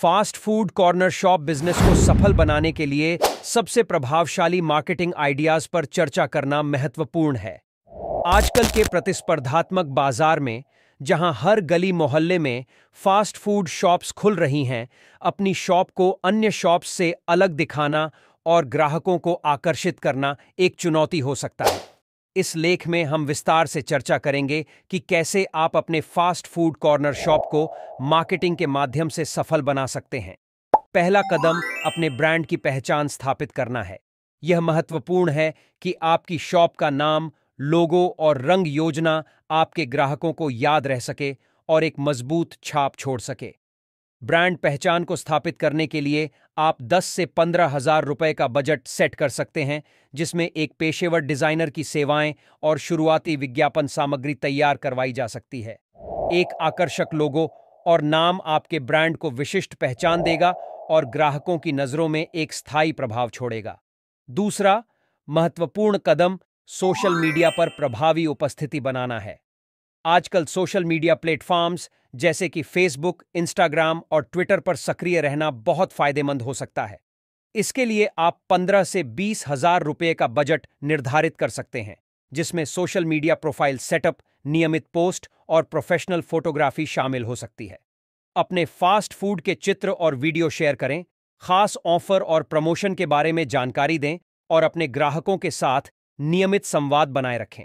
fast food corner shop business को सफल बनाने के लिए सबसे प्रभावशाली मार्केटिंग आइडियाज पर चर्चा करना महत्वपूर्ण है आजकल के प्रतिस्पर्धात्मक बाजार में जहां हर गली मोहल्ले में फास्ट फूड शॉप्स खुल रही हैं अपनी शॉप को अन्य शॉप्स से अलग दिखाना और ग्राहकों को आकर्षित करना एक चुनौती हो सकता है इस लेख में हम विस्तार से चर्चा करेंगे कि कैसे आप अपने फास्ट फूड कॉर्नर शॉप को मार्केटिंग के माध्यम से सफल बना सकते हैं पहला कदम अपने ब्रांड की पहचान स्थापित करना है यह महत्वपूर्ण है कि आपकी शॉप का नाम लोगो और रंग योजना आपके ग्राहकों को याद रह सके और एक मजबूत छाप छोड़ सके ब्रांड पहचान को स्थापित करने के लिए आप 10 से पंद्रह हजार रुपये का बजट सेट कर सकते हैं जिसमें एक पेशेवर डिजाइनर की सेवाएं और शुरुआती विज्ञापन सामग्री तैयार करवाई जा सकती है एक आकर्षक लोगो और नाम आपके ब्रांड को विशिष्ट पहचान देगा और ग्राहकों की नज़रों में एक स्थायी प्रभाव छोड़ेगा दूसरा महत्वपूर्ण कदम सोशल मीडिया पर प्रभावी उपस्थिति बनाना है आजकल सोशल मीडिया प्लेटफॉर्म्स जैसे कि फेसबुक इंस्टाग्राम और ट्विटर पर सक्रिय रहना बहुत फायदेमंद हो सकता है इसके लिए आप पंद्रह से बीस हजार रुपये का बजट निर्धारित कर सकते हैं जिसमें सोशल मीडिया प्रोफाइल सेटअप नियमित पोस्ट और प्रोफेशनल फोटोग्राफी शामिल हो सकती है अपने फास्ट फूड के चित्र और वीडियो शेयर करें खास ऑफर और प्रमोशन के बारे में जानकारी दें और अपने ग्राहकों के साथ नियमित संवाद बनाए रखें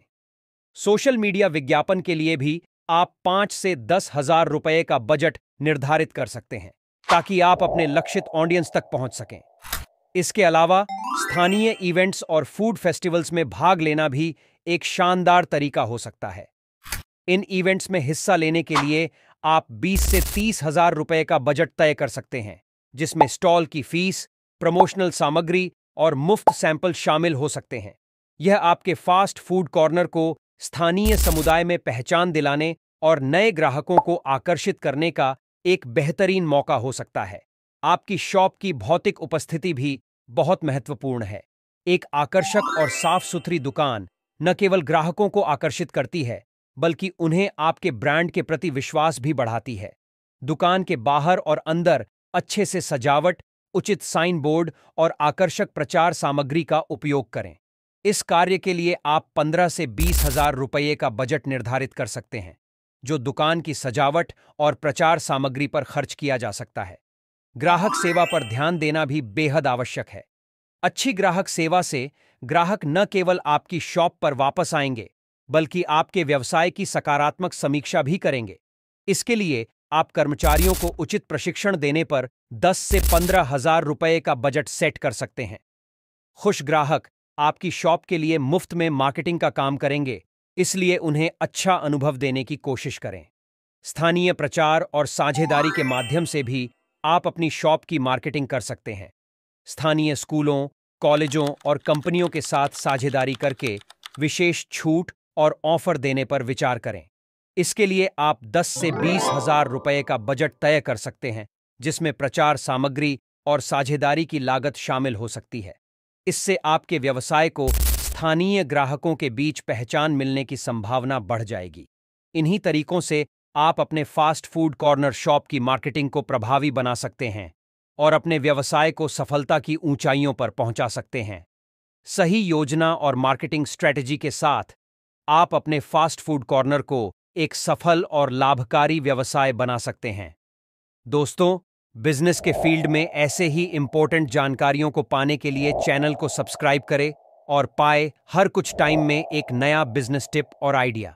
सोशल मीडिया विज्ञापन के लिए भी आप पांच से दस हजार रुपए का बजट निर्धारित कर सकते हैं ताकि आप अपने लक्षित ऑडियंस तक पहुंच सकें इसके अलावा स्थानीय इवेंट्स और फूड फेस्टिवल्स में भाग लेना भी एक शानदार तरीका हो सकता है इन इवेंट्स में हिस्सा लेने के लिए आप 20 से तीस हजार रुपए का बजट तय कर सकते हैं जिसमें स्टॉल की फीस प्रमोशनल सामग्री और मुफ्त सैंपल शामिल हो सकते हैं यह आपके फास्ट फूड कॉर्नर को स्थानीय समुदाय में पहचान दिलाने और नए ग्राहकों को आकर्षित करने का एक बेहतरीन मौका हो सकता है आपकी शॉप की भौतिक उपस्थिति भी बहुत महत्वपूर्ण है एक आकर्षक और साफ सुथरी दुकान न केवल ग्राहकों को आकर्षित करती है बल्कि उन्हें आपके ब्रांड के प्रति विश्वास भी बढ़ाती है दुकान के बाहर और अंदर अच्छे से सजावट उचित साइन बोर्ड और आकर्षक प्रचार सामग्री का उपयोग करें इस कार्य के लिए आप पंद्रह से बीस हजार रुपये का बजट निर्धारित कर सकते हैं जो दुकान की सजावट और प्रचार सामग्री पर खर्च किया जा सकता है ग्राहक सेवा पर ध्यान देना भी बेहद आवश्यक है अच्छी ग्राहक सेवा से ग्राहक न केवल आपकी शॉप पर वापस आएंगे बल्कि आपके व्यवसाय की सकारात्मक समीक्षा भी करेंगे इसके लिए आप कर्मचारियों को उचित प्रशिक्षण देने पर 10 से पंद्रह हजार रुपये का बजट सेट कर सकते हैं खुश ग्राहक आपकी शॉप के लिए मुफ्त में मार्केटिंग का काम करेंगे इसलिए उन्हें अच्छा अनुभव देने की कोशिश करें स्थानीय प्रचार और साझेदारी के माध्यम से भी आप अपनी शॉप की मार्केटिंग कर सकते हैं स्थानीय स्कूलों कॉलेजों और कंपनियों के साथ साझेदारी करके विशेष छूट और ऑफर देने पर विचार करें इसके लिए आप 10 से बीस हजार रुपये का बजट तय कर सकते हैं जिसमें प्रचार सामग्री और साझेदारी की लागत शामिल हो सकती है इससे आपके व्यवसाय को स्थानीय ग्राहकों के बीच पहचान मिलने की संभावना बढ़ जाएगी इन्हीं तरीकों से आप अपने फास्ट फूड कॉर्नर शॉप की मार्केटिंग को प्रभावी बना सकते हैं और अपने व्यवसाय को सफलता की ऊंचाइयों पर पहुंचा सकते हैं सही योजना और मार्केटिंग स्ट्रेटजी के साथ आप अपने फास्ट फूड कॉर्नर को एक सफल और लाभकारी व्यवसाय बना सकते हैं दोस्तों बिजनेस के फील्ड में ऐसे ही इंपॉर्टेंट जानकारियों को पाने के लिए चैनल को सब्सक्राइब करें और पाए हर कुछ टाइम में एक नया बिजनेस टिप और आइडिया